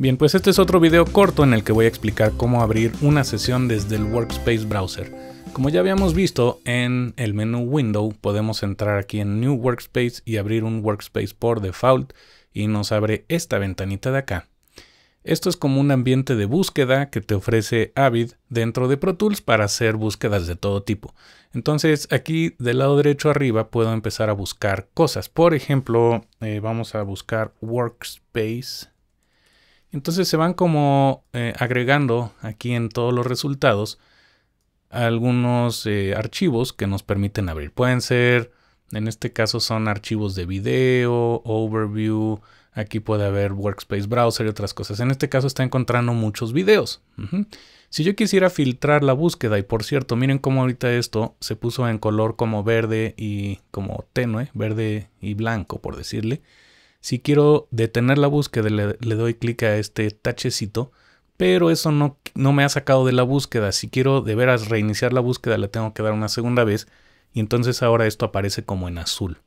Bien, pues este es otro video corto en el que voy a explicar cómo abrir una sesión desde el Workspace Browser. Como ya habíamos visto, en el menú Window podemos entrar aquí en New Workspace y abrir un Workspace por default y nos abre esta ventanita de acá. Esto es como un ambiente de búsqueda que te ofrece Avid dentro de Pro Tools para hacer búsquedas de todo tipo. Entonces aquí del lado derecho arriba puedo empezar a buscar cosas. Por ejemplo, eh, vamos a buscar Workspace entonces se van como eh, agregando aquí en todos los resultados algunos eh, archivos que nos permiten abrir. Pueden ser, en este caso son archivos de video, overview, aquí puede haber workspace browser y otras cosas. En este caso está encontrando muchos videos. Si yo quisiera filtrar la búsqueda, y por cierto, miren cómo ahorita esto se puso en color como verde y como tenue, verde y blanco por decirle. Si quiero detener la búsqueda, le, doy clic a este tachecito, pero eso no, no me ha sacado de la búsqueda. Si quiero de veras reiniciar la búsqueda, le tengo que dar una segunda vez y entonces ahora esto aparece como en azul.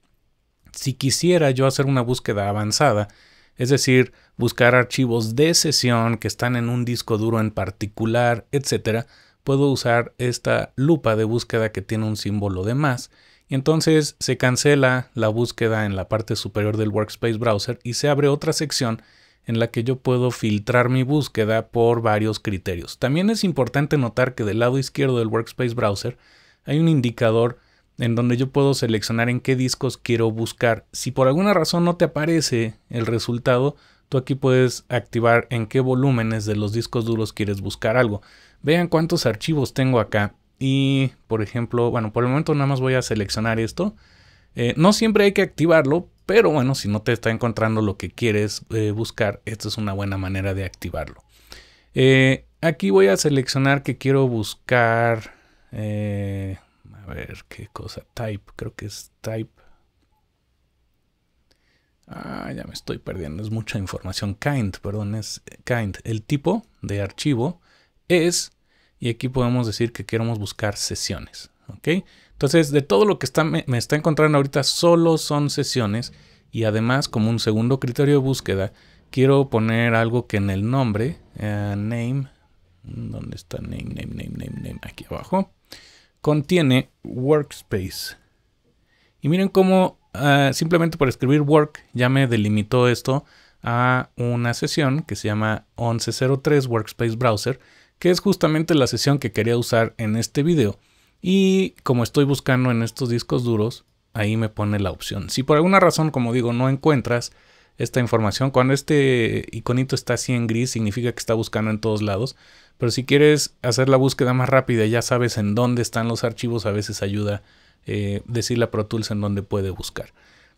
Si quisiera yo hacer una búsqueda avanzada, es decir, buscar archivos de sesión que están en un disco duro en particular, etc., puedo usar esta lupa de búsqueda que tiene un símbolo de más entonces se cancela la búsqueda en la parte superior del Workspace Browser y se abre otra sección en la que yo puedo filtrar mi búsqueda por varios criterios. También es importante notar que del lado izquierdo del Workspace Browser hay un indicador en donde yo puedo seleccionar en qué discos quiero buscar. Si por alguna razón no te aparece el resultado, tú aquí puedes activar en qué volúmenes de los discos duros quieres buscar algo. Vean cuántos archivos tengo acá. Y, por ejemplo, bueno, por el momento nada más voy a seleccionar esto. Eh, no siempre hay que activarlo, pero bueno, si no te está encontrando lo que quieres eh, buscar, esta es una buena manera de activarlo. Eh, aquí voy a seleccionar que quiero buscar... a ver, ¿qué cosa? Type, creo que es type. Ah, ya me estoy perdiendo, es mucha información. Kind, perdón, es kind. El tipo de archivo es y aquí podemos decir que queremos buscar sesiones. ¿ok? Entonces, de todo lo que está, me, está encontrando ahorita, solo son sesiones. Y además, como un segundo criterio de búsqueda, quiero poner algo que en el nombre, eh, name, ¿dónde está name, name, name, name, name? Aquí abajo, contiene workspace. Y miren cómo eh, simplemente por escribir work ya me delimitó esto a una sesión que se llama 1103 Workspace Browser que es justamente la sesión que quería usar en este video. Y como estoy buscando en estos discos duros, ahí me pone la opción. Si por alguna razón, como digo, no encuentras esta información, cuando este iconito está así en gris, significa que está buscando en todos lados. Pero si quieres hacer la búsqueda más rápida, ya sabes en dónde están los archivos, a veces ayuda eh, decirle a Pro Tools en dónde puede buscar.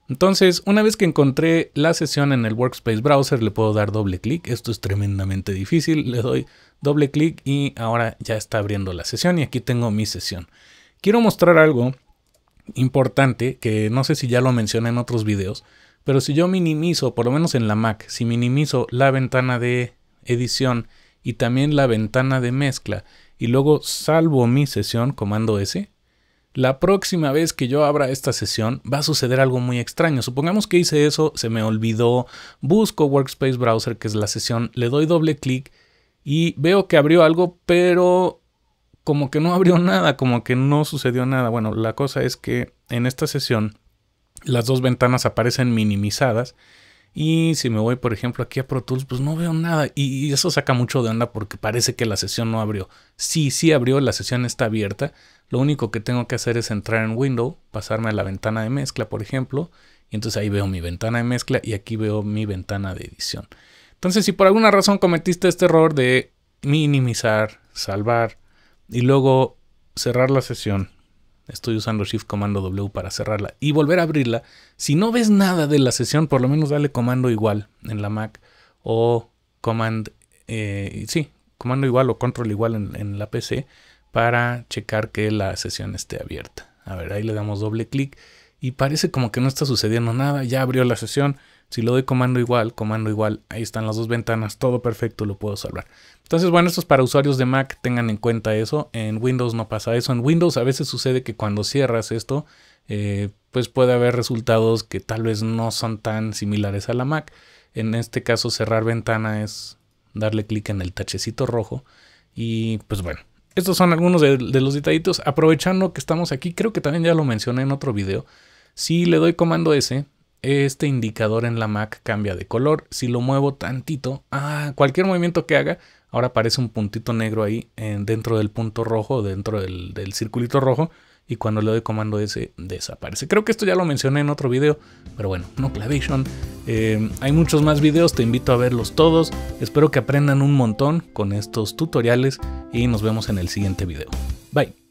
Entonces, una vez que encontré la sesión en el Workspace Browser, le puedo dar doble clic. Esto es tremendamente difícil. Le doy doble clic y ahora ya está abriendo la sesión y aquí tengo mi sesión. Quiero mostrar algo importante que no sé si ya lo mencioné en otros videos, pero si yo minimizo, por lo menos en la Mac, si minimizo la ventana de edición y también la ventana de mezcla y luego salvo mi sesión, comando S, la próxima vez que yo abra esta sesión va a suceder algo muy extraño. Supongamos que hice eso, se me olvidó, busco Workspace Browser, que es la sesión, le doy doble clic y veo que abrió algo, pero como que no abrió nada, como que no sucedió nada. Bueno, la cosa es que en esta sesión las dos ventanas aparecen minimizadas y si me voy, por ejemplo, aquí a Pro Tools, pues no veo nada. Y, eso saca mucho de onda porque parece que la sesión no abrió. Sí, sí abrió, la sesión está abierta. Lo único que tengo que hacer es entrar en Window, pasarme a la ventana de mezcla, por ejemplo. Y entonces ahí veo mi ventana de mezcla y aquí veo mi ventana de edición. Entonces, si por alguna razón cometiste este error de minimizar, salvar y luego cerrar la sesión Estoy usando Shift Comando W para cerrarla y volver a abrirla. Si no ves nada de la sesión, por lo menos dale comando igual en la Mac o Command, eh, sí, comando igual o control igual en, en la PC para checar que la sesión esté abierta. A ver, ahí le damos doble clic y parece como que no está sucediendo nada. Ya abrió la sesión si le doy comando igual, comando igual, ahí están las dos ventanas, todo perfecto, lo puedo salvar. Entonces, bueno, esto es para usuarios de Mac, tengan en cuenta eso. En Windows no pasa eso. En Windows a veces sucede que cuando cierras esto, eh, pues puede haber resultados que tal vez no son tan similares a la Mac. En este caso, cerrar ventana es darle clic en el tachecito rojo. Y pues bueno, estos son algunos de, de los detallitos. Aprovechando que estamos aquí, creo que también ya lo mencioné en otro video. Si le doy comando S, este indicador en la Mac cambia de color. Si lo muevo tantito, a ah, cualquier movimiento que haga, ahora aparece un puntito negro ahí eh, dentro del punto rojo, dentro del, circulito rojo. Y cuando le doy comando S, desaparece. Creo que esto ya lo mencioné en otro video, pero bueno, no clavation. Eh, hay muchos más videos, te invito a verlos todos. Espero que aprendan un montón con estos tutoriales y nos vemos en el siguiente video. Bye.